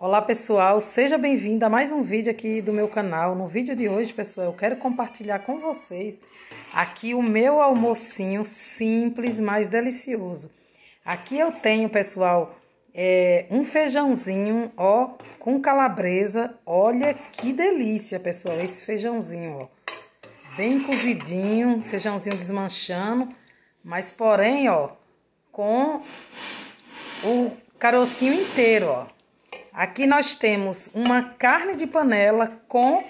Olá pessoal, seja bem-vindo a mais um vídeo aqui do meu canal. No vídeo de hoje, pessoal, eu quero compartilhar com vocês aqui o meu almocinho simples, mas delicioso. Aqui eu tenho, pessoal, é, um feijãozinho, ó, com calabresa. Olha que delícia, pessoal, esse feijãozinho, ó. Bem cozidinho, feijãozinho desmanchando, mas porém, ó, com o carocinho inteiro, ó Aqui nós temos uma carne de panela com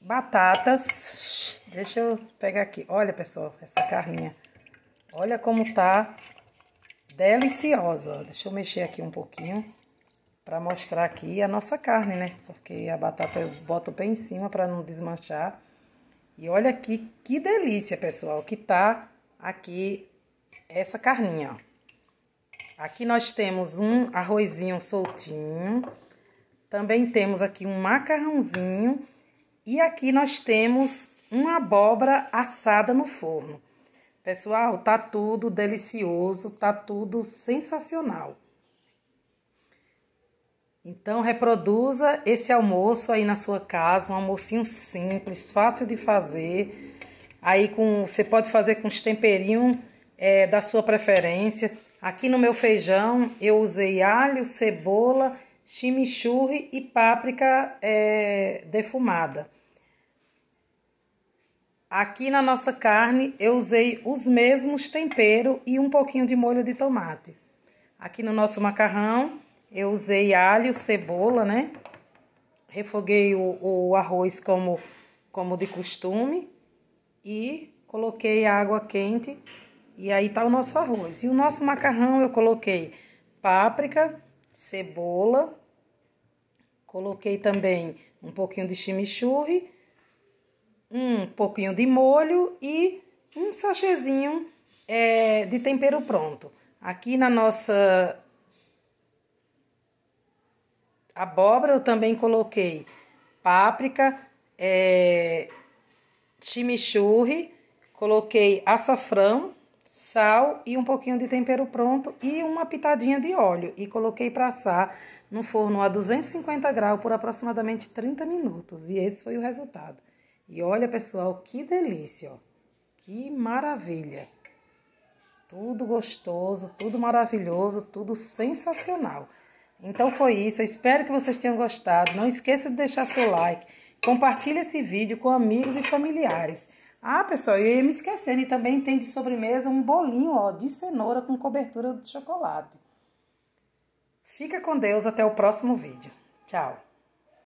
batatas. Deixa eu pegar aqui. Olha, pessoal, essa carninha. Olha como tá deliciosa. Deixa eu mexer aqui um pouquinho para mostrar aqui a nossa carne, né? Porque a batata eu boto bem em cima para não desmanchar. E olha aqui que delícia, pessoal, que tá aqui essa carninha, ó. Aqui nós temos um arrozinho soltinho. Também temos aqui um macarrãozinho. E aqui nós temos uma abóbora assada no forno. Pessoal, tá tudo delicioso, tá tudo sensacional. Então, reproduza esse almoço aí na sua casa, um almocinho simples, fácil de fazer. Aí com, você pode fazer com os temperinhos é, da sua preferência. Aqui no meu feijão eu usei alho, cebola, chimichurri e páprica é, defumada. Aqui na nossa carne eu usei os mesmos temperos e um pouquinho de molho de tomate. Aqui no nosso macarrão eu usei alho, cebola, né? Refoguei o, o arroz como, como de costume e coloquei água quente e aí tá o nosso arroz. E o nosso macarrão eu coloquei páprica, cebola, coloquei também um pouquinho de chimichurri, um pouquinho de molho e um sachêzinho é, de tempero pronto. Aqui na nossa abóbora eu também coloquei páprica, é, chimichurri, coloquei açafrão sal e um pouquinho de tempero pronto e uma pitadinha de óleo e coloquei para assar no forno a 250 graus por aproximadamente 30 minutos e esse foi o resultado. E olha pessoal, que delícia, ó. que maravilha! Tudo gostoso, tudo maravilhoso, tudo sensacional. Então foi isso, eu espero que vocês tenham gostado. Não esqueça de deixar seu like, compartilhe esse vídeo com amigos e familiares. Ah, pessoal, eu ia me esquecendo. E também tem de sobremesa um bolinho ó, de cenoura com cobertura de chocolate. Fica com Deus até o próximo vídeo. Tchau!